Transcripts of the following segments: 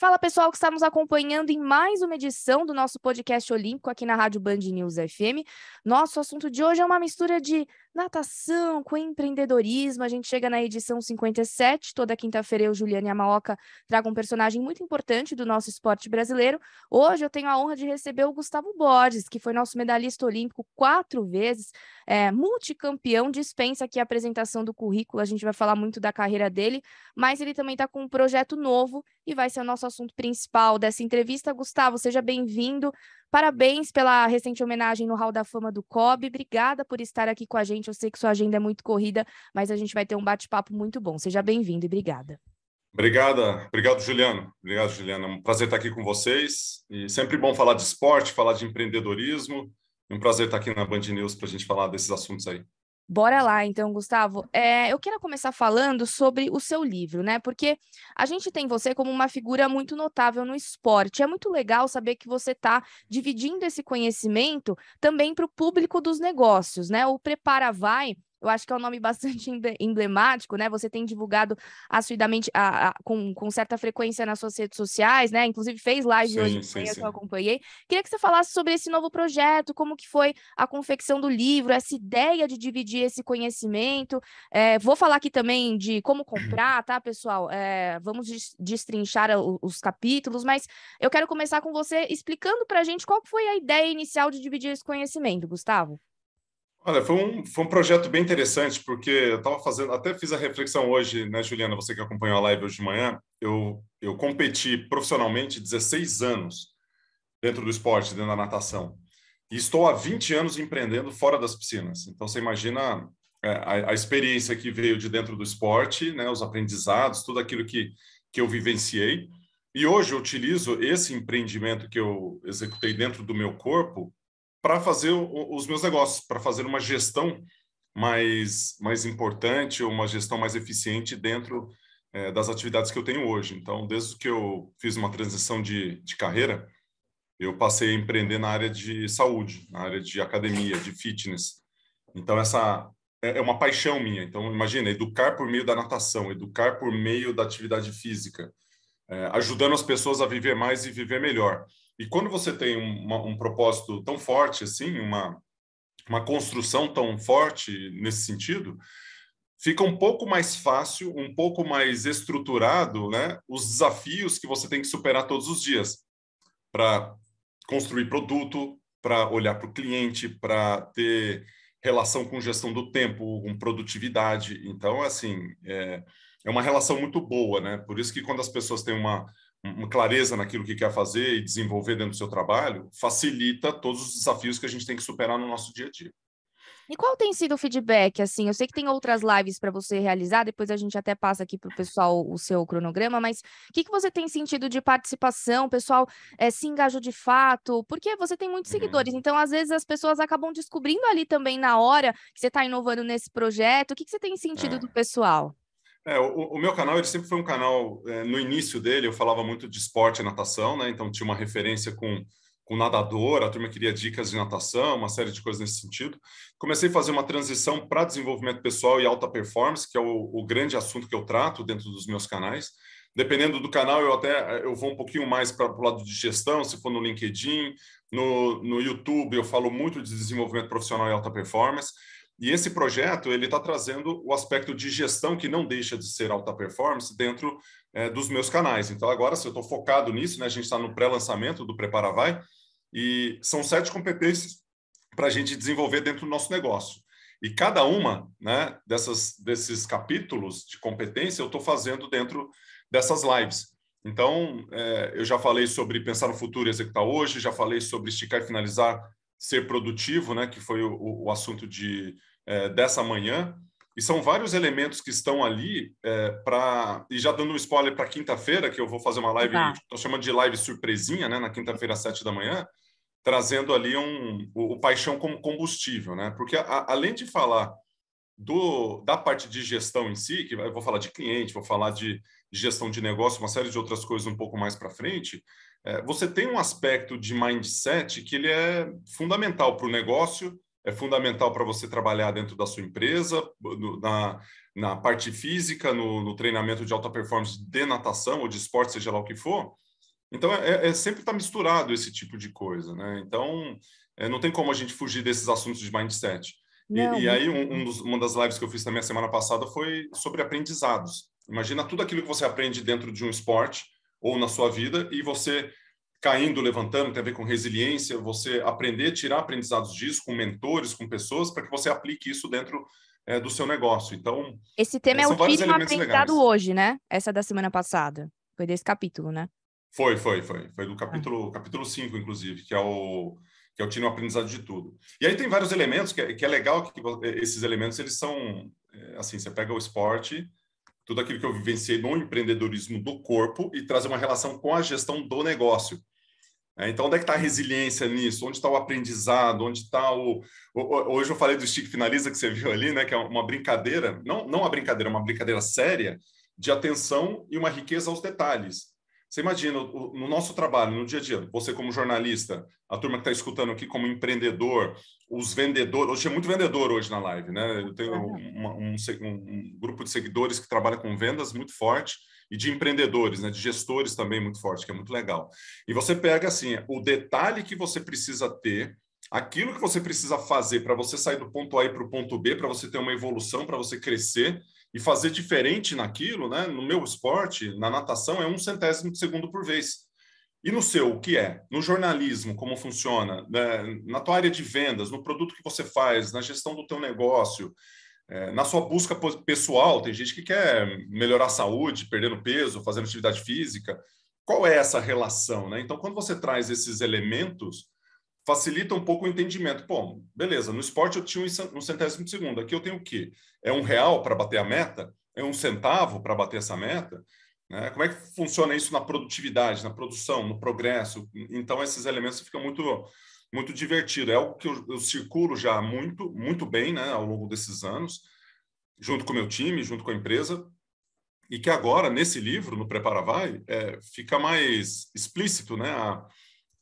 Fala pessoal que está nos acompanhando em mais uma edição do nosso podcast olímpico aqui na Rádio Band News FM. Nosso assunto de hoje é uma mistura de natação, com empreendedorismo. A gente chega na edição 57. Toda quinta-feira eu, Juliane Amaoca, trago um personagem muito importante do nosso esporte brasileiro. Hoje eu tenho a honra de receber o Gustavo Borges, que foi nosso medalhista olímpico quatro vezes, é, multicampeão. Dispensa aqui a apresentação do currículo, a gente vai falar muito da carreira dele, mas ele também está com um projeto novo e vai ser o nosso assunto principal dessa entrevista. Gustavo, seja bem-vindo. Parabéns pela recente homenagem no Hall da Fama do COB. Obrigada por estar aqui com a gente. Eu sei que sua agenda é muito corrida, mas a gente vai ter um bate-papo muito bom. Seja bem-vindo e obrigada. Obrigada, obrigado Juliano, obrigado Juliana, é um prazer estar aqui com vocês e sempre bom falar de esporte, falar de empreendedorismo, é um prazer estar aqui na Band News para a gente falar desses assuntos aí. Bora lá, então, Gustavo. É, eu quero começar falando sobre o seu livro, né? Porque a gente tem você como uma figura muito notável no esporte. É muito legal saber que você está dividindo esse conhecimento também para o público dos negócios, né? O Prepara Vai eu acho que é um nome bastante emblemático, né? Você tem divulgado assuidamente, a, a, com, com certa frequência nas suas redes sociais, né? Inclusive fez live sim, hoje sim, que eu acompanhei. Queria que você falasse sobre esse novo projeto, como que foi a confecção do livro, essa ideia de dividir esse conhecimento. É, vou falar aqui também de como comprar, tá, pessoal? É, vamos destrinchar os capítulos, mas eu quero começar com você explicando para a gente qual foi a ideia inicial de dividir esse conhecimento, Gustavo. Olha, foi um, foi um projeto bem interessante, porque eu estava fazendo, até fiz a reflexão hoje, né, Juliana, você que acompanhou a live hoje de manhã, eu, eu competi profissionalmente 16 anos dentro do esporte, dentro da natação, e estou há 20 anos empreendendo fora das piscinas. Então, você imagina é, a, a experiência que veio de dentro do esporte, né, os aprendizados, tudo aquilo que, que eu vivenciei, e hoje eu utilizo esse empreendimento que eu executei dentro do meu corpo para fazer os meus negócios, para fazer uma gestão mais, mais importante, uma gestão mais eficiente dentro é, das atividades que eu tenho hoje. Então, desde que eu fiz uma transição de, de carreira, eu passei a empreender na área de saúde, na área de academia, de fitness. Então, essa é, é uma paixão minha. Então, imagina, educar por meio da natação, educar por meio da atividade física, é, ajudando as pessoas a viver mais e viver melhor. E quando você tem uma, um propósito tão forte assim, uma, uma construção tão forte nesse sentido, fica um pouco mais fácil, um pouco mais estruturado, né? Os desafios que você tem que superar todos os dias para construir produto, para olhar para o cliente, para ter relação com gestão do tempo, com produtividade. Então, assim, é, é uma relação muito boa, né? Por isso que quando as pessoas têm uma uma clareza naquilo que quer fazer e desenvolver dentro do seu trabalho, facilita todos os desafios que a gente tem que superar no nosso dia a dia. E qual tem sido o feedback? Assim, eu sei que tem outras lives para você realizar, depois a gente até passa aqui para o pessoal o seu cronograma, mas o que, que você tem sentido de participação? O pessoal é, se engajou de fato? Porque você tem muitos uhum. seguidores, então às vezes as pessoas acabam descobrindo ali também na hora que você está inovando nesse projeto. O que, que você tem sentido é. do pessoal? É, o, o, meu canal ele sempre foi um canal, é, no início dele eu falava muito de esporte e natação, né? Então tinha uma referência com, com nadador, a turma queria dicas de natação, uma série de coisas nesse sentido. Comecei a fazer uma transição para desenvolvimento pessoal e alta performance, que é o, o, grande assunto que eu trato dentro dos meus canais. Dependendo do canal, eu até eh, eu vou um pouquinho mais para o lado de gestão, se for no LinkedIn, no, no YouTube eu falo muito de desenvolvimento profissional e alta performance. E esse projeto ele está trazendo o aspecto de gestão que não deixa de ser alta performance dentro é, dos meus canais. Então agora, se eu estou focado nisso, né, a gente está no pré-lançamento do Prepara Vai e são sete competências para a gente desenvolver dentro do nosso negócio. E cada uma né, dessas, desses capítulos de competência eu estou fazendo dentro dessas lives. Então, é, eu já falei sobre pensar no futuro e executar hoje, já falei sobre esticar e finalizar ser produtivo, né, que foi o, o assunto de, é, dessa manhã. E são vários elementos que estão ali é, para. E já dando um spoiler para quinta-feira, que eu vou fazer uma live, tá. estou chamando de live surpresinha, né, na quinta-feira, às sete da manhã, trazendo ali um, o, o paixão como combustível. Né? Porque, a, além de falar do, da parte de gestão em si, que eu vou falar de cliente, vou falar de gestão de negócio, uma série de outras coisas um pouco mais para frente, é, você tem um aspecto de mindset que ele é fundamental para o negócio, é fundamental para você trabalhar dentro da sua empresa, na, na parte física, no, no, treinamento de alta performance de natação ou de esporte, seja lá o que for. Então, é, é, é sempre está misturado esse tipo de coisa, né? Então, é, não tem como a gente fugir desses assuntos de mindset. E, e, aí, um, um dos, uma das lives que eu fiz também a semana passada foi sobre aprendizados. Imagina tudo aquilo que você aprende dentro de um esporte, ou na sua vida, e você caindo, levantando, tem a ver com resiliência, você aprender, tirar aprendizados disso com mentores, com pessoas, para que você aplique isso dentro é, do seu negócio. Então, esse tema é, é o quinto aprendizado legais. hoje, né? Essa da semana passada. Foi desse capítulo, né? Foi, foi, foi. Foi do capítulo ah. capítulo 5, inclusive, que é o que é o um aprendizado de tudo. E aí tem vários elementos que é, que é legal que, que é, esses elementos eles são é, assim, você pega o esporte, tudo aquilo que eu vivenciei no empreendedorismo do corpo e trazer uma relação com a gestão do negócio. É, então, onde é que está a resiliência nisso? Onde está o aprendizado? Onde está o... Hoje eu falei do stick finaliza que você viu ali, né? Que é uma brincadeira, não, não uma brincadeira, é uma brincadeira séria de atenção e uma riqueza aos detalhes. Você imagina, no nosso trabalho, no dia a dia, você como jornalista, a turma que está escutando aqui como empreendedor, os vendedores, hoje é muito vendedor hoje na live, né? Eu tenho uma, um, um, grupo de seguidores que trabalha com vendas muito forte e de empreendedores, né? De gestores também muito forte, que é muito legal. E você pega, assim, o detalhe que você precisa ter, aquilo que você precisa fazer para você sair do ponto A para o ponto B, para você ter uma evolução, para você crescer, e fazer diferente naquilo, né? No meu esporte, na natação, é um centésimo de segundo por vez. E no seu, o que é? No jornalismo, como funciona? Na tua área de vendas, no produto que você faz, na gestão do teu negócio, é, na sua busca pessoal, tem gente que quer melhorar a saúde, perdendo peso, fazendo atividade física. Qual é essa relação? Né? Então, quando você traz esses elementos, facilita um pouco o entendimento. Pô, beleza, no esporte eu tinha um centésimo de segundo, aqui eu tenho o quê? É um real para bater a meta? É um centavo para bater essa meta? Né? Como é que funciona isso na produtividade, na produção, no progresso? Então, esses elementos ficam muito muito divertido. É algo que eu, eu circulo já muito, muito bem né, ao longo desses anos, junto com o meu time, junto com a empresa, e que agora, nesse livro, no Prepara Vai, é, fica mais explícito né, a,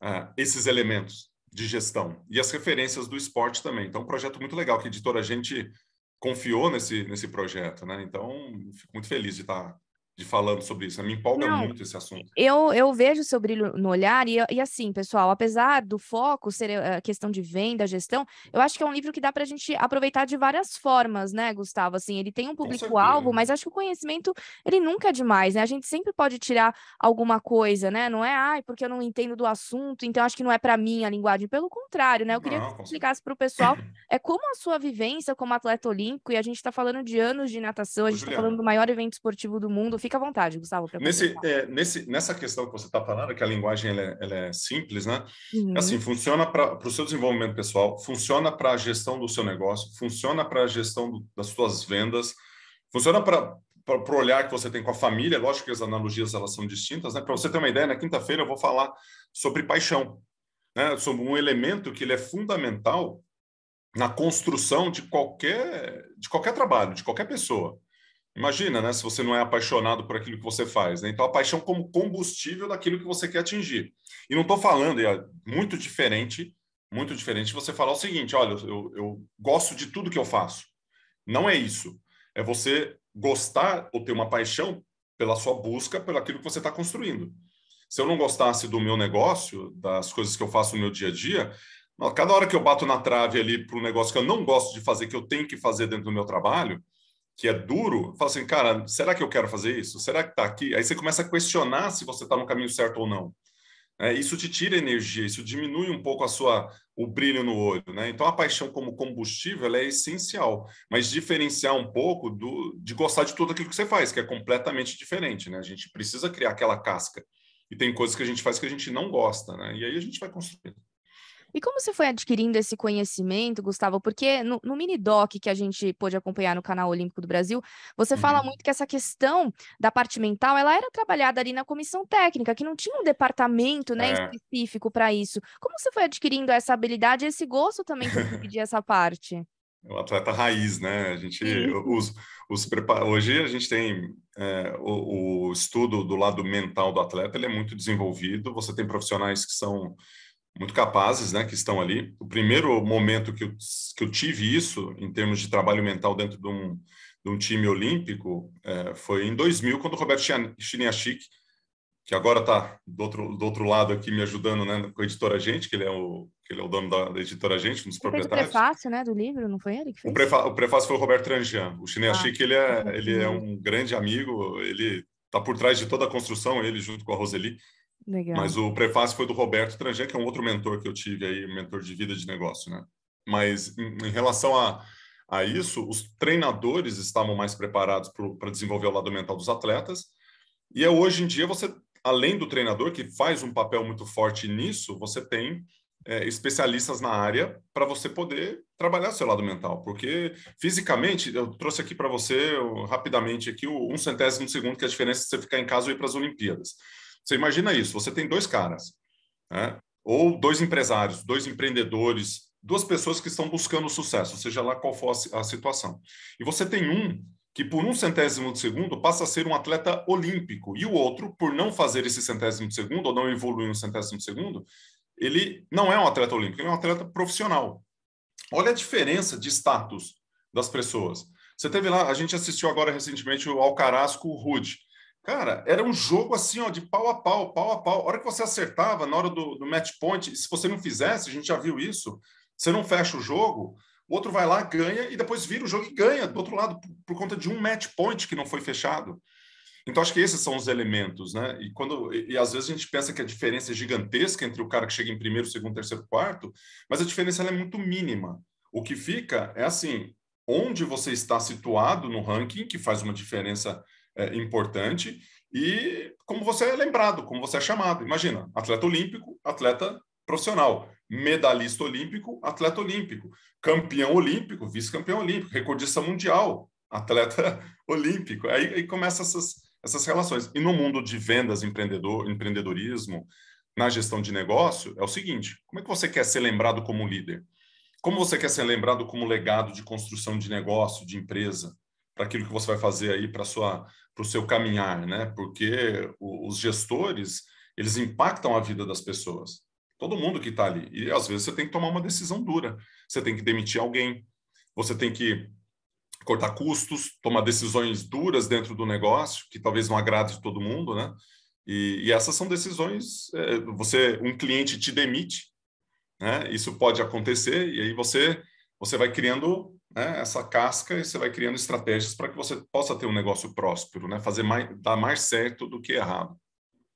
a esses elementos de gestão e as referências do esporte também. Então, um projeto muito legal que a editora a gente confiou nesse, nesse projeto, né? Então, fico muito feliz de estar de falando sobre isso. Né? Me empolga Não, muito esse assunto. Eu, eu vejo seu brilho no olhar, e, e assim, pessoal, apesar do foco ser eh, a questão de venda, gestão, eu acho que é um livro que dá para a gente aproveitar de várias formas, né, Gustavo? Assim, ele tem um público-alvo, mas acho que o conhecimento, ele nunca é demais, né? A gente sempre pode tirar alguma coisa, né? Não é, ai, porque eu não entendo do assunto, então acho que não é para mim a linguagem. Pelo contrário, né? Eu queria não, que você explicasse para o pessoal é como a sua vivência como atleta olímpico, e a gente está falando de anos de natação, a gente está falando do maior evento esportivo do mundo, fica à vontade, Gustavo. Nesse, é, nesse, nessa questão que você está falando, que a linguagem ela é, ela é simples, né? Uhum. Assim, funciona para o seu desenvolvimento pessoal, funciona para a gestão do seu negócio, funciona para a gestão do, das suas vendas, funciona para para o olhar que você tem com a família, lógico que as analogias elas são distintas, né? Para você ter uma ideia, na quinta-feira eu vou falar sobre paixão, né? Sobre um elemento que ele é fundamental na construção de qualquer de qualquer trabalho, de qualquer pessoa. Imagina, né? Se você não é apaixonado por aquilo que você faz, né? Então, a paixão como combustível daquilo que você quer atingir. E não estou falando, é muito diferente, muito diferente você falar o seguinte: olha, eu, eu gosto de tudo que eu faço. Não é isso. É você gostar ou ter uma paixão pela sua busca, pelo aquilo que você está construindo. Se eu não gostasse do meu negócio, das coisas que eu faço no meu dia a dia, cada hora que eu bato na trave ali para um negócio que eu não gosto de fazer, que eu tenho que fazer dentro do meu trabalho, que é duro, fala assim, cara, será que eu quero fazer isso? Será que tá aqui? Aí você começa a questionar se você está no caminho certo ou não. É, isso te tira energia, isso diminui um pouco a sua o brilho no olho, né? Então a paixão como combustível é essencial, mas diferenciar um pouco do, de gostar de tudo aquilo que você faz, que é completamente diferente, né? A gente precisa criar aquela casca e tem coisas que a gente faz que a gente não gosta, né? E aí a gente vai construindo. E como você foi adquirindo esse conhecimento, Gustavo? Porque no, no mini-doc que a gente pôde acompanhar no canal Olímpico do Brasil, você uhum. fala muito que essa questão da parte mental, ela era trabalhada ali na comissão técnica, que não tinha um departamento né, é. específico para isso. Como você foi adquirindo essa habilidade e esse gosto também de dividir essa parte? É o atleta raiz, né? A gente os, os hoje a gente tem é, o, o, estudo do lado mental do atleta, ele é muito desenvolvido. Você tem profissionais que são muito capazes, né, que estão ali. O primeiro momento que eu, que eu tive isso, em termos de trabalho mental dentro de um, de um time olímpico, é, foi em 2000, quando o Roberto Chiniachik, que agora está do outro, do outro lado aqui me ajudando né, com a editora Gente, que ele é o, que ele é o dono da, da editora Gente, um dos ele proprietários. o prefácio né, do livro, não foi ele que fez? O, prefa, o prefácio foi o Roberto Tranjan. O Chiniachik, ah, ele, é, ele é um grande amigo, ele está por trás de toda a construção, ele junto com a Roseli. Legal. Mas o prefácio foi do Roberto Tranger, que é um outro mentor que eu tive aí, mentor de vida de negócio, né? Mas em, relação a, a isso, os treinadores estavam mais preparados para desenvolver o lado mental dos atletas. E é hoje em dia você, além do treinador que faz um papel muito forte nisso, você tem é, especialistas na área para você poder trabalhar seu lado mental, porque fisicamente eu trouxe aqui para você eu, rapidamente aqui o um centésimo segundo que é a diferença de você ficar em casa ou ir para as Olimpíadas. Você imagina isso, você tem dois caras, né? ou dois empresários, dois empreendedores, duas pessoas que estão buscando sucesso, seja lá qual for a situação. E você tem um que por um centésimo de segundo passa a ser um atleta olímpico, e o outro, por não fazer esse centésimo de segundo, ou não evoluir um centésimo de segundo, ele não é um atleta olímpico, ele é um atleta profissional. Olha a diferença de status das pessoas. Você teve lá, a gente assistiu agora recentemente o Alcaraz com o Rude. Cara, era um jogo assim, ó, de pau a pau, pau a pau. A hora que você acertava, na hora do, do match point, se você não fizesse, a gente já viu isso, você não fecha o jogo, o outro vai lá, ganha e depois vira o jogo e ganha do outro lado, por, por conta de um match point que não foi fechado. Então, acho que esses são os elementos, né? E, quando, e, e, às vezes a gente pensa que a diferença é gigantesca entre o cara que chega em primeiro, segundo, terceiro, quarto, mas a diferença é muito mínima. O que fica é assim, onde você está situado no ranking, que faz uma diferença é, importante e como você é lembrado, como você é chamado. Imagina, atleta olímpico, atleta profissional, medalhista olímpico, atleta olímpico, campeão olímpico, vice-campeão olímpico, recordista mundial, atleta olímpico. Aí, aí começam essas, essas relações. E no mundo de vendas, empreendedor, empreendedorismo, na gestão de negócio, é o seguinte: como é que você quer ser lembrado como líder? Como você quer ser lembrado como legado de construção de negócio, de empresa? para aquilo que você vai fazer aí para sua para o seu caminhar, né? Porque o, os gestores eles impactam a vida das pessoas. Todo mundo que está ali. E às vezes você tem que tomar uma decisão dura. Você tem que demitir alguém. Você tem que cortar custos, tomar decisões duras dentro do negócio que talvez não agrade todo mundo, né? E, e essas são decisões. É, você um cliente te demite, né? Isso pode acontecer e aí você você vai criando né, essa casca e você vai criando estratégias para que você possa ter um negócio próspero, né, fazer mais, dar mais certo do que errado.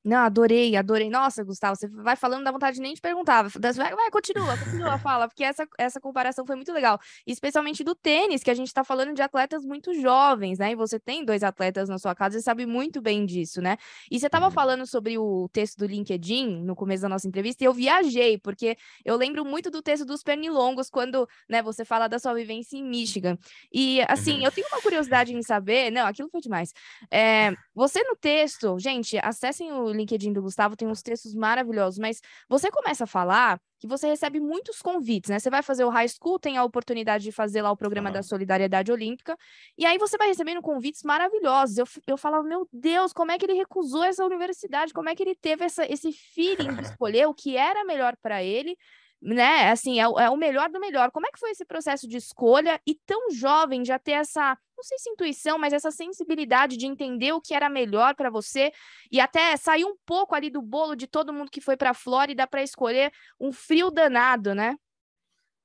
Não, adorei, adorei. Nossa, Gustavo, você vai falando, dá vontade nem de perguntar. Vai, vai, continua, continua, fala, porque essa, essa comparação foi muito legal. Especialmente do tênis, que a gente está falando de atletas muito jovens, né? E você tem dois atletas na sua casa e sabe muito bem disso, né? E você estava uhum. falando sobre o texto do LinkedIn no começo da nossa entrevista, e eu viajei, porque eu lembro muito do texto dos pernilongos, quando né, você fala da sua vivência em Michigan. E assim, uhum. eu tenho uma curiosidade em saber, não, aquilo foi demais. É, você no texto, gente, acessem o o LinkedIn do Gustavo tem uns textos maravilhosos, mas você começa a falar que você recebe muitos convites, né? Você vai fazer o high school, tem a oportunidade de fazer lá o programa da Solidariedade Olímpica, e aí você vai recebendo convites maravilhosos. Eu, eu falava, meu Deus, como é que ele recusou essa universidade? Como é que ele teve essa, esse feeling de escolher o que era melhor para ele? né? Assim, é, é, o melhor do melhor. Como é que foi esse processo de escolha e tão jovem já ter essa não sei se intuição, mas essa sensibilidade de entender o que era melhor para você e até sair um pouco ali do bolo de todo mundo que foi para a Flórida para escolher um frio danado, né?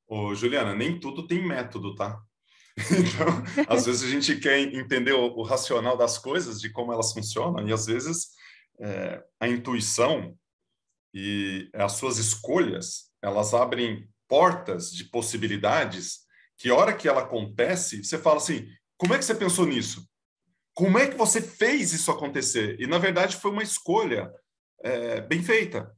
Ô, Juliana, nem tudo tem método, tá? Então, às vezes a gente quer entender o, o, racional das coisas, de como elas funcionam, e às vezes é, a intuição e as suas escolhas, elas abrem portas de possibilidades que, hora que ela acontece, você fala assim: como é que você pensou nisso? Como é que você fez isso acontecer? E, na verdade, foi uma escolha é, bem feita.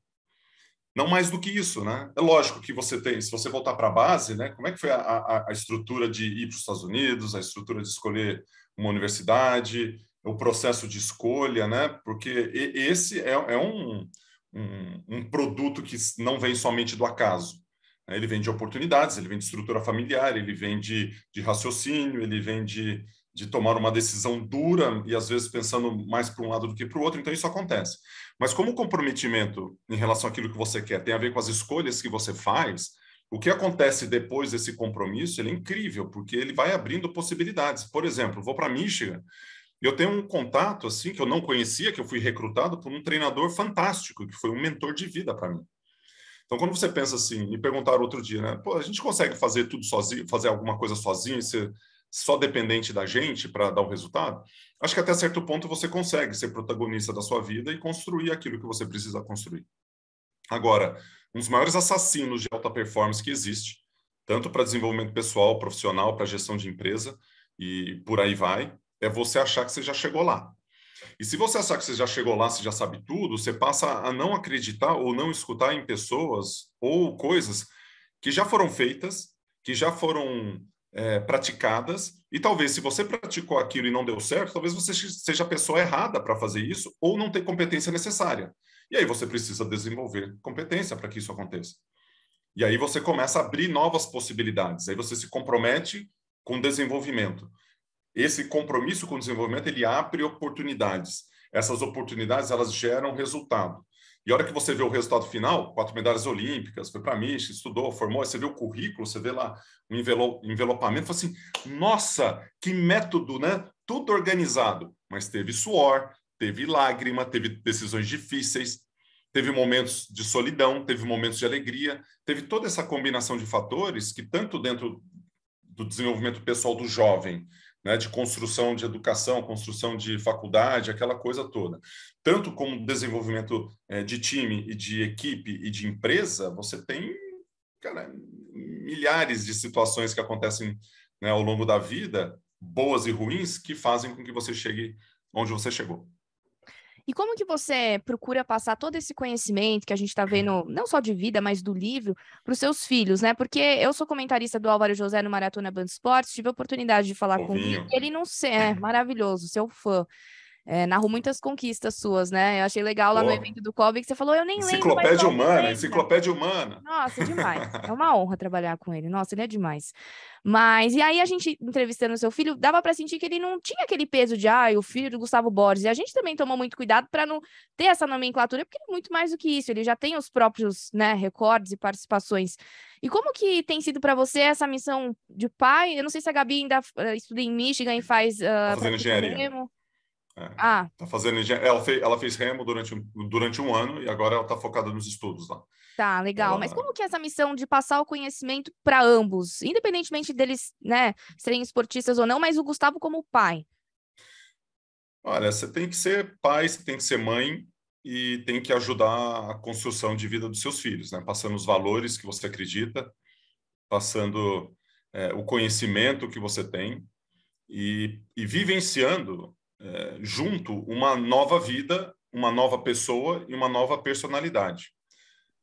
Não mais do que isso, né? É lógico que você tem, se você voltar para a base, né? Como é que foi a, a, a estrutura de ir para os Estados Unidos, a estrutura de escolher uma universidade, o processo de escolha, né? Porque esse é, é um, um, um produto que não vem somente do acaso. Né? Ele vem de oportunidades, ele vem de estrutura familiar, ele vem de, de raciocínio, ele vem de, de tomar uma decisão dura e às vezes pensando mais para um lado do que para o outro, então isso acontece. Mas como o comprometimento em relação àquilo que você quer tem a ver com as escolhas que você faz, o que acontece depois desse compromisso é incrível, porque ele vai abrindo possibilidades. Por exemplo, vou para Michigan, eu tenho um contato assim que eu não conhecia, que eu fui recrutado por um treinador fantástico, que foi um mentor de vida para mim. Então, quando você pensa assim, me perguntaram outro dia, né? Pô, a gente consegue fazer tudo sozinho, fazer alguma coisa sozinho ser só dependente da gente para dar o um resultado? Acho que até certo ponto você consegue ser protagonista da sua vida e construir aquilo que você precisa construir. Agora, um dos maiores assassinos de alta performance que existe, tanto para desenvolvimento pessoal, profissional, para gestão de empresa e por aí vai, é você achar que você já chegou lá. E se você achar que você já chegou lá, você já sabe tudo, você passa a não acreditar ou não escutar em pessoas ou coisas que já foram feitas, que já foram é, praticadas, e talvez se você praticou aquilo e não deu certo, talvez você seja a pessoa errada para fazer isso ou não ter competência necessária. E aí você precisa desenvolver competência para que isso aconteça. E aí você começa a abrir novas possibilidades, aí você se compromete com o desenvolvimento. Esse compromisso com o desenvolvimento, ele abre oportunidades. Essas oportunidades, elas geram resultado. E a hora que você vê o resultado final, quatro medalhas olímpicas, foi para Michigan, estudou, formou, você vê o currículo, você vê lá o envelopamento, fala assim, nossa, que método, né? Tudo organizado, mas teve suor, teve lágrima, teve decisões difíceis, teve momentos de solidão, teve momentos de alegria, teve toda essa combinação de fatores que tanto dentro do desenvolvimento pessoal do jovem né, de construção de educação, construção de faculdade, aquela coisa toda. Tanto como desenvolvimento é, de time e de equipe e de empresa, você tem cara, milhares de situações que acontecem né, ao longo da vida, boas e ruins, que fazem com que você chegue onde você chegou. E como que você procura passar todo esse conhecimento que a gente está uhum. vendo, não só de vida, mas do livro, para os seus filhos, né? Porque eu sou comentarista do Álvaro José no Maratona Band Esportes, tive a oportunidade de falar Ouvinho. com ele, ele não sei, é maravilhoso, seu fã é, narrou muitas conquistas suas, né? Eu achei legal lá no evento do COVID que você falou, eu nem enciclopédia lembro. enciclopédia humana, enciclopédia humana. Nossa, é demais. é uma honra trabalhar com ele. Nossa, ele é demais. Mas, e aí a gente entrevistando o seu filho, dava para sentir que ele não tinha aquele peso de, ah, o filho do Gustavo Borges. E a gente também tomou muito cuidado para não ter essa nomenclatura, porque ele é muito mais do que isso. Ele já tem os próprios, né, recordes e participações. E como que tem sido para você essa missão de pai? Eu não sei se a Gabi ainda eh, estuda em Michigan e faz. Uh, fazendo engenharia. Mesmo. É. Ah. Tá fazendo ela fez, ela fez remo durante, durante um ano e agora ela está focada nos estudos lá. Tá, legal. Ela... Mas como que é essa missão de passar o conhecimento para ambos, independentemente deles, né, serem esportistas ou não, mas o Gustavo como pai? Olha, você tem que ser pai, você tem que ser mãe e tem que ajudar a construção de vida dos seus filhos, né? Passando os valores que você acredita, passando é, o conhecimento que você tem e, e vivenciando é, junto uma nova vida, uma nova pessoa e uma nova personalidade.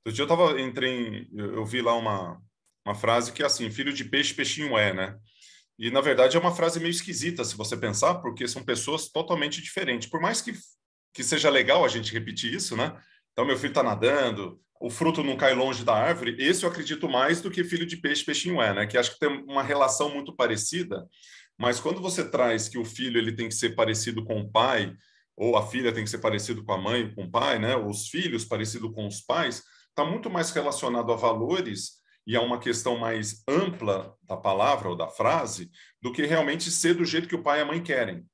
Outro dia eu tava, entrei, em, eu vi lá uma, uma frase que é assim, filho de peixe, peixinho é, né? E, na verdade, é uma frase meio esquisita, se você pensar, porque são pessoas totalmente diferentes. Por mais que, que seja legal a gente repetir isso, né? Então, meu filho está nadando, o fruto não cai longe da árvore. Esse eu acredito mais do que filho de peixe, peixinho é, né? Que acho que tem uma relação muito parecida mas quando você traz que o filho ele tem que ser parecido com o pai, ou a filha tem que ser parecido com a mãe, com o pai, né? Os filhos parecido com os pais, está muito mais relacionado a valores e a uma questão mais ampla da palavra ou da frase do que realmente ser do jeito que o pai e a mãe querem.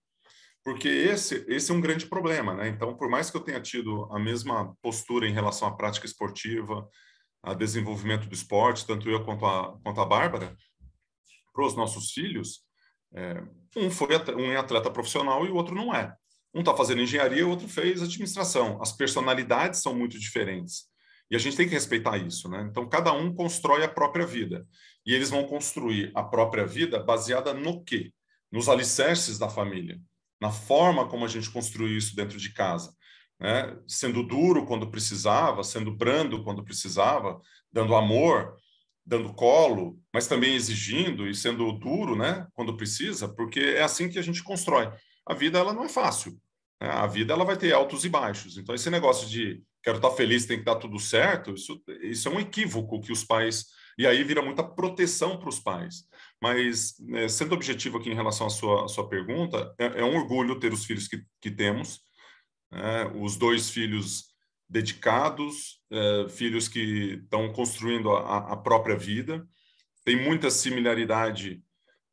Porque esse, esse é um grande problema, né? Então, por mais que eu tenha tido a mesma postura em relação à prática esportiva, a desenvolvimento do esporte, tanto eu quanto a, quanto a Bárbara, para os nossos filhos, é, um, foi, um é atleta profissional e o outro não é. Um está fazendo engenharia, o outro fez administração. As personalidades são muito diferentes. E a gente tem que respeitar isso, né? Então, cada um constrói a própria vida. E eles vão construir a própria vida baseada no quê? Nos alicerces da família, na forma como a gente construiu isso dentro de casa. Né? Sendo duro quando precisava, sendo brando quando precisava, dando amor, dando colo, mas também exigindo e sendo duro, né, quando precisa, porque é assim que a gente constrói. A vida ela não é fácil. Né? A vida ela vai ter altos e baixos. Então esse negócio de quero estar tá feliz, tem que dar tudo certo, isso, isso é um equívoco que os pais e aí vira muita proteção para os pais. Mas né, sendo objetivo aqui em relação à sua, à sua pergunta, é, é, um orgulho ter os filhos que, que temos. Né? Os dois filhos dedicados, é, filhos que estão construindo a, a, própria vida. Tem muita similaridade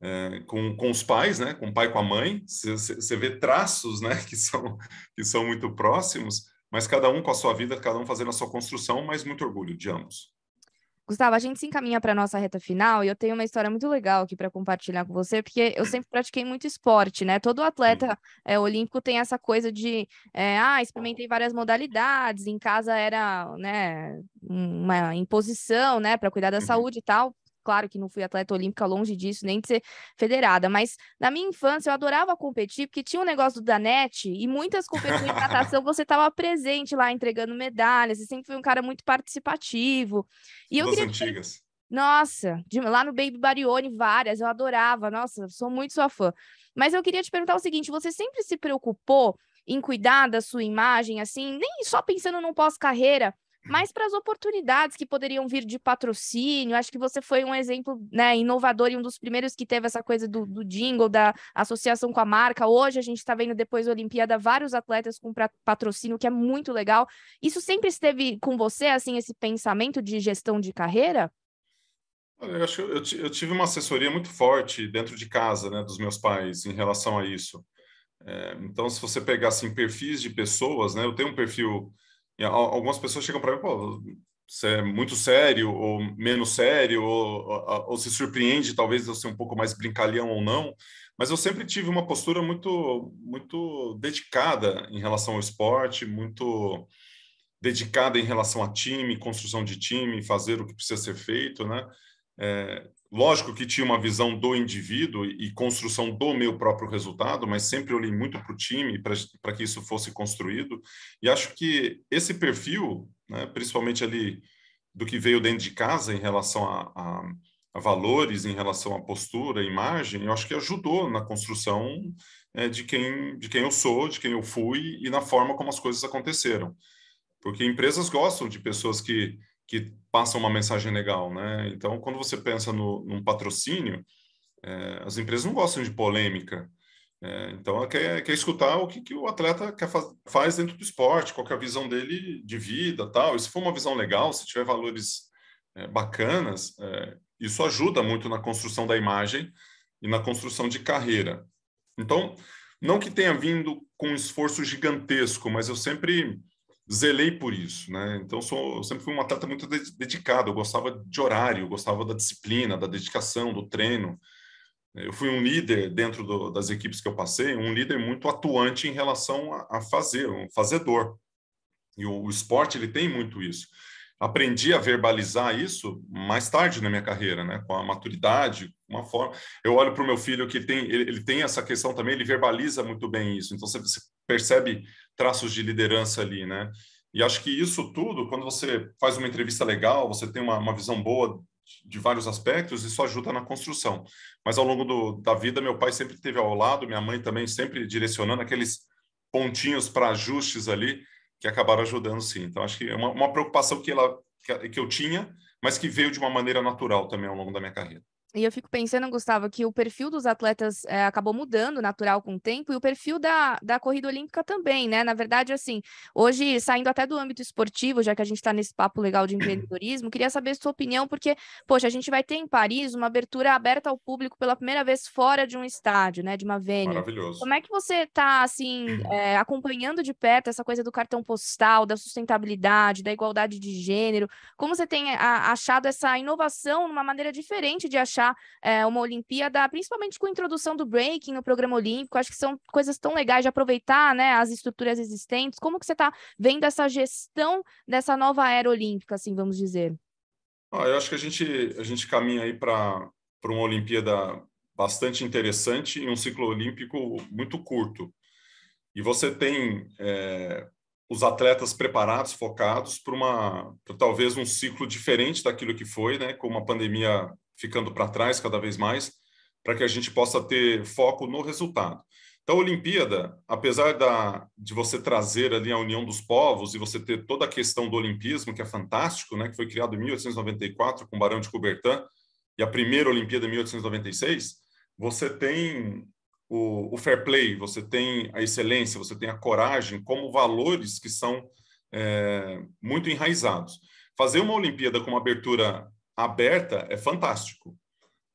é, com, com os pais, né? com o pai e com a mãe. Você vê traços né? que, são, que são muito próximos, mas cada um com a sua vida, cada um fazendo a sua construção, mas muito orgulho de ambos. Gustavo, a gente se encaminha para nossa reta final e eu tenho uma história muito legal aqui para compartilhar com você, porque eu hum. sempre pratiquei muito esporte, né? Todo atleta é, olímpico tem essa coisa de, é, ah, experimentei várias modalidades, em casa era, né, uma imposição, né, para cuidar da uhum. saúde e tal claro que não fui atleta olímpica, longe disso, nem de ser federada, mas na minha infância eu adorava competir, porque tinha um negócio do Danete, e muitas competições de natação você estava presente lá, entregando medalhas, e sempre foi um cara muito participativo. E eu queria... antigas. Nossa, de, lá no Baby Barione, várias, eu adorava, nossa, sou muito sua fã. Mas eu queria te perguntar o seguinte: você sempre se preocupou em cuidar da sua imagem, assim, nem só pensando num pós-carreira, mas para as oportunidades que poderiam vir de patrocínio. Acho que você foi um exemplo né, inovador e um dos primeiros que teve essa coisa do, do jingle, da associação com a marca. Hoje a gente está vendo depois da Olimpíada vários atletas com patrocínio, que é muito legal. Isso sempre esteve com você, assim, esse pensamento de gestão de carreira? Eu, acho, eu, eu tive uma assessoria muito forte dentro de casa, né, dos meus pais, em relação a isso. É, então, se você pegar assim, perfis de pessoas, né, eu tenho um perfil e algumas pessoas chegam para mim, pô, você é muito sério ou menos sério, ou, ou, se surpreende talvez eu ser um pouco mais brincalhão ou não, mas eu sempre tive uma postura muito, muito dedicada em relação ao esporte, muito dedicada em relação a time, construção de time, fazer o que precisa ser feito, né? É, lógico que tinha uma visão do indivíduo e construção do meu próprio resultado, mas sempre olhei muito para o time para que isso fosse construído. E acho que esse perfil, né, principalmente ali do que veio dentro de casa em relação a, a, a valores, em relação à postura, imagem, eu acho que ajudou na construção é, de, quem, de quem eu sou, de quem eu fui e na forma como as coisas aconteceram. Porque empresas gostam de pessoas que que passam uma mensagem legal, né? Então, quando você pensa no, num patrocínio, é, as empresas não gostam de polêmica. É, então, quer, quer escutar o que, que o atleta quer faz, faz dentro do esporte, qual é a visão dele de vida, tal. E se for uma visão legal, se tiver valores é, bacanas, é, isso ajuda muito na construção da imagem e na construção de carreira. Então, não que tenha vindo com um esforço gigantesco, mas eu sempre zelei por isso, né? Então sou, sempre fui um atleta muito dedicado. Eu gostava de horário, gostava da disciplina, da dedicação, do treino. Eu fui um líder dentro do, das equipes que eu passei, um líder muito atuante em relação a, a fazer, um fazedor. E o, o, esporte ele tem muito isso aprendi a verbalizar isso mais tarde na minha carreira, né? Com a maturidade, uma forma. Eu olho para o meu filho que tem, ele, ele, tem essa questão também, ele verbaliza muito bem isso. Então você, você percebe traços de liderança ali, né? E acho que isso tudo, quando você faz uma entrevista legal, você tem uma, uma visão boa de vários aspectos, isso ajuda na construção. Mas ao longo do, da vida, meu pai sempre esteve ao lado, minha mãe também sempre direcionando aqueles pontinhos para ajustes ali que acabaram ajudando sim. Então, acho que é uma, uma preocupação que, ela, que eu tinha, mas que veio de uma maneira natural também ao longo da minha carreira. E eu fico pensando, Gustavo, que o perfil dos atletas é, acabou mudando, natural, com o tempo, e o perfil da, da corrida olímpica também, né? Na verdade, assim, hoje, saindo até do âmbito esportivo, já que a gente está nesse papo legal de empreendedorismo, queria saber sua opinião, porque, poxa, a gente vai ter em Paris uma abertura aberta ao público pela primeira vez fora de um estádio, né? De uma venue. Maravilhoso. Como é que você está, assim, é, acompanhando de perto essa coisa do cartão postal, da sustentabilidade, da igualdade de gênero? Como você tem eh, a, achado essa inovação numa maneira diferente de achar fechar é, uma Olimpíada, principalmente com a introdução do breaking no programa olímpico, acho que são coisas tão legais de aproveitar, né, as estruturas existentes. Como que você está vendo essa gestão dessa nova era olímpica, assim, vamos dizer? Ah, eu acho que a gente, a gente caminha aí para uma Olimpíada bastante interessante e um ciclo olímpico muito curto. E você tem é, os atletas preparados, focados para uma pra talvez um ciclo diferente daquilo que foi, né, com uma pandemia ficando para trás cada vez mais, para que a gente possa ter foco no resultado. Então, a Olimpíada, apesar da, de você trazer ali a união dos povos e você ter toda a questão do olimpismo, que é fantástico, né, que foi criado em 1894 com o Barão de Coubertin e a primeira Olimpíada em 1896, você tem o, o fair play, você tem a excelência, você tem a coragem como valores que são é, muito enraizados. Fazer uma Olimpíada com uma abertura aberta é fantástico.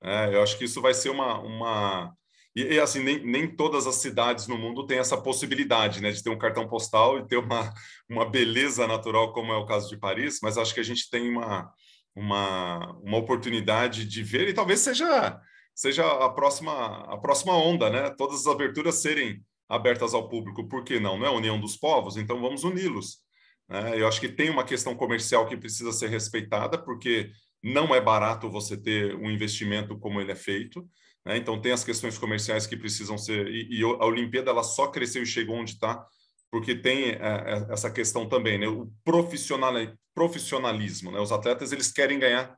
É, eu acho que isso vai ser uma. uma... E, e, assim, nem, nem todas as cidades no mundo têm essa possibilidade né, de ter um cartão postal e ter uma, uma beleza natural, como é o caso de Paris, mas acho que a gente tem uma, uma, uma oportunidade de ver, e talvez seja, seja a, próxima, a próxima onda, né? Todas as aberturas serem abertas ao público, por que não? Não é a união dos povos? Então vamos uni-los. Né? Eu acho que tem uma questão comercial que precisa ser respeitada, porque não é barato você ter um investimento como ele é feito. Né? Então, tem as questões comerciais que precisam ser. E, e a Olimpíada ela só cresceu e chegou onde está, porque tem é, é, essa questão também, né? o profissional, profissionalismo. Né? Os atletas eles querem ganhar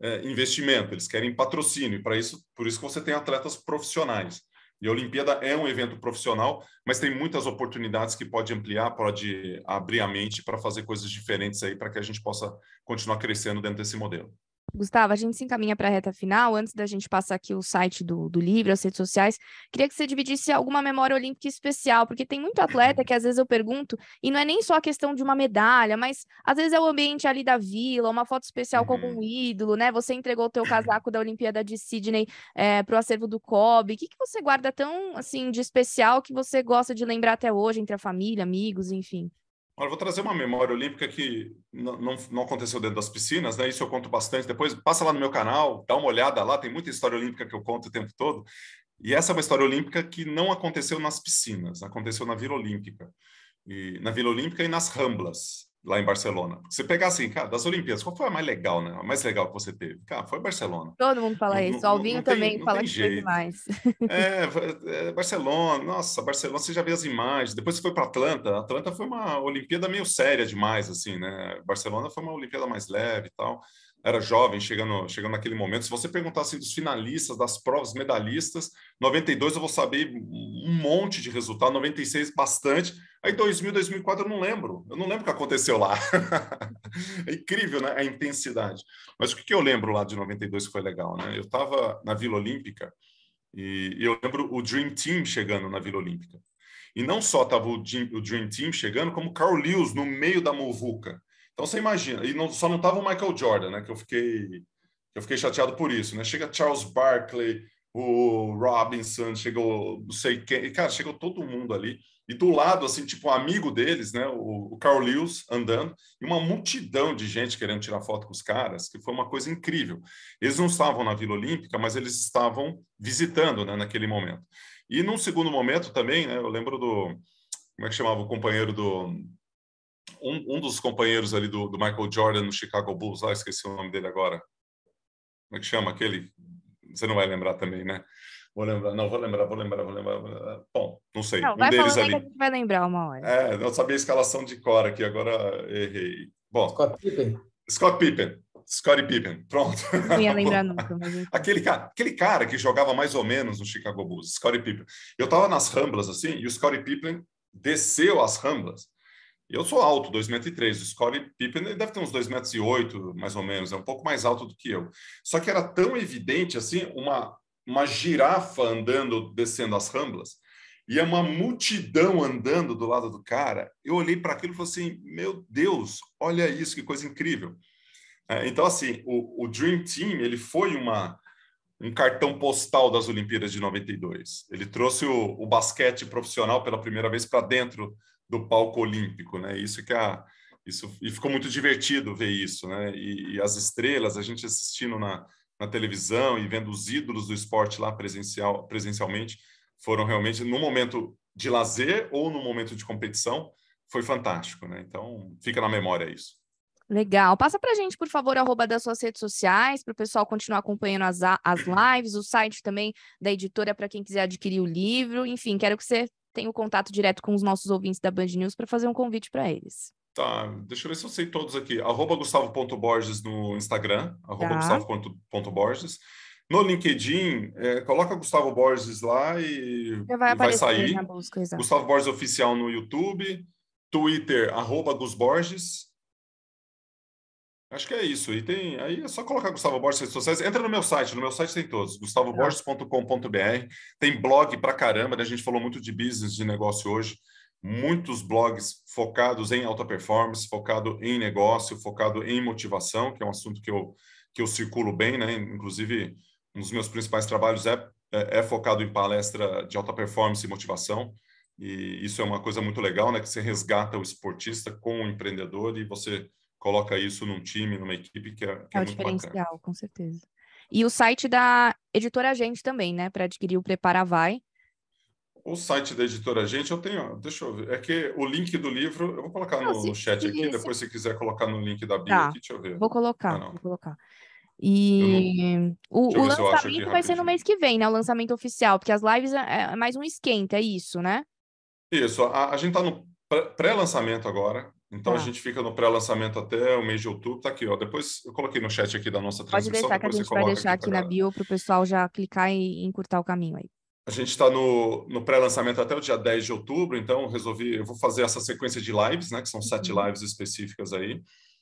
é, investimento, eles querem patrocínio. Para isso, por isso que você tem atletas profissionais. E a Olimpíada é um evento profissional, mas tem muitas oportunidades que pode ampliar, pode abrir a mente para fazer coisas diferentes aí, para que a gente possa continuar crescendo dentro desse modelo. Gustavo, a gente se encaminha para a reta final. Antes da gente passar aqui o site do, do livro, as redes sociais, queria que você dividisse alguma memória olímpica especial, porque tem muito atleta que às vezes eu pergunto, e não é nem só a questão de uma medalha, mas às vezes é o ambiente ali da vila, uma foto especial com algum uhum. ídolo, né? Você entregou o teu casaco da Olimpíada de Sydney é, eh, para o acervo do COB. O que, que você guarda tão assim de especial que você gosta de lembrar até hoje, entre a família, amigos, enfim? vou trazer uma memória olímpica que não, não, não, aconteceu dentro das piscinas, né? Isso eu conto bastante. Depois, passa lá no meu canal, dá uma olhada lá, tem muita história olímpica que eu conto o tempo todo. E essa é uma história olímpica que não aconteceu nas piscinas, aconteceu na Vila Olímpica. E, na Vila Olímpica e nas Ramblas lá em Barcelona. Você pegar assim, cara, das Olimpíadas, qual foi a mais legal, né? A mais legal que você teve? Cara, foi Barcelona. Todo mundo fala não, isso. Não, Alvinho tem, também fala que foi demais. É, é, Barcelona, nossa, Barcelona, você já vê as imagens. Depois você foi para Atlanta. Atlanta foi uma Olimpíada meio séria demais, assim, né? Barcelona foi uma Olimpíada mais leve e tal. Era jovem, chegando, chegando naquele momento. Se você perguntar assim, dos finalistas, das provas, medalhistas, 92 eu vou saber um monte de resultado, 96 bastante Aí 2000, 2004 eu não lembro, eu não lembro o que aconteceu lá. é incrível, né? A intensidade. Mas o que eu lembro lá de 92 que foi legal, né? Eu estava na Vila Olímpica e eu lembro o Dream Team chegando na Vila Olímpica. E não só estava o, Dream Team chegando, como Carl Lewis no meio da muvuca. Então você imagina, e não, só não estava o Michael Jordan, né? Que eu fiquei, eu fiquei chateado por isso, né? Chega Charles Barkley, o Robinson, chegou não sei quem, cara, chegou todo mundo ali. E do lado, assim, tipo, um amigo deles, né, o, o Carl Lewis andando, e uma multidão de gente querendo tirar foto com os caras, que foi uma coisa incrível. Eles não estavam na Vila Olímpica, mas eles estavam visitando, né, naquele momento. E num segundo momento também, né, eu lembro do, como é que chamava o companheiro do, um, um dos companheiros ali do, do Michael Jordan no Chicago Bulls, lá, ah, esqueci o nome dele agora. Como é que chama aquele? Você não vai lembrar também, né? Vou lembrar, não, vou lembrar, vou lembrar, vou lembrar. Bom, não sei. Não, um vai deles ali. Que vai lembrar uma hora. É, eu sabia a escalação de cor aqui, agora errei. Bom. Scott Pippen. Scott Pippen. Scottie Pippen, pronto. Não ia lembrar nunca. Mas... aquele, cara, aquele cara que jogava mais ou menos no Chicago Bulls, Scottie Pippen. Eu tava nas ramblas assim, e o Scottie Pippen desceu as ramblas eu sou alto, 2,3m. O Scottie Pippen deve ter uns 2,8m, mais ou menos, é um pouco mais alto do que eu. Só que era tão evidente assim uma, uma girafa andando, descendo as ramblas, e é uma multidão andando do lado do cara. Eu olhei para aquilo e falei assim: meu Deus, olha isso, que coisa incrível. É, então, assim, o, o Dream Team ele foi uma, um cartão postal das Olimpíadas de 92. Ele trouxe o, o basquete profissional pela primeira vez para dentro do palco olímpico, né? Isso que a isso e ficou muito divertido ver isso, né? E, e as estrelas, a gente assistindo na, na televisão e vendo os ídolos do esporte lá presencial presencialmente, foram realmente no momento de lazer ou no momento de competição, foi fantástico, né? Então, fica na memória isso. Legal. Passa para gente, por favor, arroba das suas redes sociais, para o pessoal continuar acompanhando as, as lives, o site também da editora para quem quiser adquirir o livro. Enfim, quero que você tem o contato direto com os nossos ouvintes da Band News para fazer um convite para eles. Tá, deixa eu ver se eu sei todos aqui. Arroba Gustavo.borges no Instagram, arroba tá. Gustavo.borges. No LinkedIn, é, coloca Gustavo Borges lá e vai, vai sair. Busca, Gustavo Borges Oficial no YouTube, Twitter, arroba Gus Borges, Acho que é isso. E tem. Aí é só colocar Gustavo Borges nas redes sociais. Entra no meu site, no meu site tem todos, gustavoborges.com.br. Tem blog pra caramba, né? A gente falou muito de business, de negócio hoje. Muitos blogs focados em alta performance, focado em negócio, focado em motivação, que é um assunto que eu, que eu circulo bem, né? Inclusive, um dos meus principais trabalhos é, é, é focado em palestra de alta performance e motivação. E isso é uma coisa muito legal, né? Que você resgata o esportista com o empreendedor e você coloca isso num time, numa equipe que é, que é, é o diferencial, bacana. com certeza. E o site da editora Gente também, né? Para adquirir o Prepara Vai. O site da editora Gente, eu tenho, deixa eu ver. É que o link do livro, eu vou colocar não, no, se, no, chat aqui, se... depois se quiser colocar no link da bio tá, aqui, deixa eu ver. Vou colocar, ah, vou colocar. E não... o, o lançamento vai ser no mês que vem, né? O lançamento oficial, porque as lives é, é mais um esquenta, é isso, né? Isso, a, a gente está no pré-lançamento agora, então a tá. gente fica no pré-lançamento até o mês de outubro. Tá aqui, ó. Depois eu coloquei no chat aqui da nossa transmissão. Pode deixar que a gente vai deixar aqui, aqui na bio para o pessoal já clicar e encurtar o caminho aí. A gente está no, no pré-lançamento até o dia 10 de outubro, então resolvi, eu vou fazer essa sequência de lives, né? Que são sete uhum. lives específicas aí.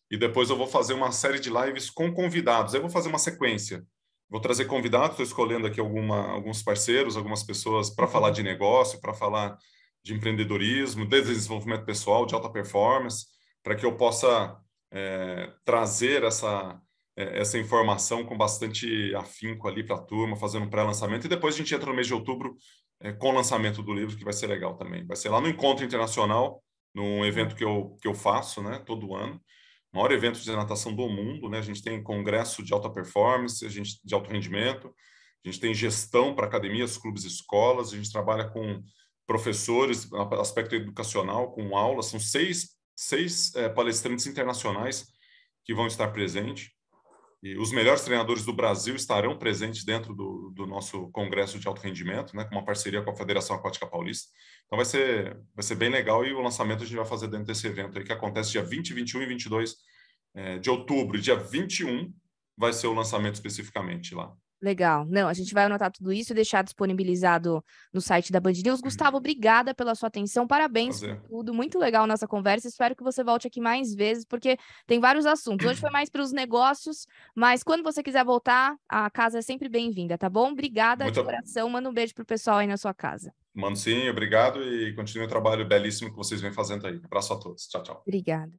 E depois eu vou fazer uma série de lives com convidados. Eu vou fazer uma sequência. Vou trazer convidados, estou escolhendo aqui alguma, alguns parceiros, algumas pessoas para falar de uhum. negócio, para falar de empreendedorismo, de desenvolvimento pessoal, de alta performance, para que eu possa é, trazer essa, é, essa informação com bastante afinco ali para a turma, fazendo um pré-lançamento. E depois a gente entra no mês de outubro é, com o lançamento do livro, que vai ser legal também. Vai ser lá no Encontro Internacional, num evento que eu, que eu faço né, todo ano. Maior evento de natação do mundo, né? A gente tem congresso de alta performance, a gente de alto rendimento, a gente tem gestão para academias, clubes, escolas, a gente trabalha com professores, aspecto educacional, com aula. São seis, seis é, palestrantes internacionais que vão estar presentes. E os melhores treinadores do Brasil estarão presentes dentro do, do nosso congresso de alto rendimento, né, com uma parceria com a Federação Aquática Paulista. Então vai ser, vai ser bem legal e o lançamento a gente vai fazer dentro desse evento aí, que acontece dia 20, 21 e 22 é, de outubro. Dia 21 vai ser o lançamento especificamente lá. Legal. Não, a gente vai anotar tudo isso e deixar disponibilizado no site da Band News. Gustavo, obrigada pela sua atenção. Parabéns Prazer. por tudo. Muito legal a nossa conversa. Espero que você volte aqui mais vezes, porque tem vários assuntos. Hoje foi mais para os negócios, mas quando você quiser voltar, a casa é sempre bem-vinda, tá bom? Obrigada Muito... de coração. Manda um beijo pro pessoal aí na sua casa. Mando sim, obrigado e continue o trabalho belíssimo que vocês vêm fazendo aí. Abraço a todos. Tchau, tchau. Obrigada.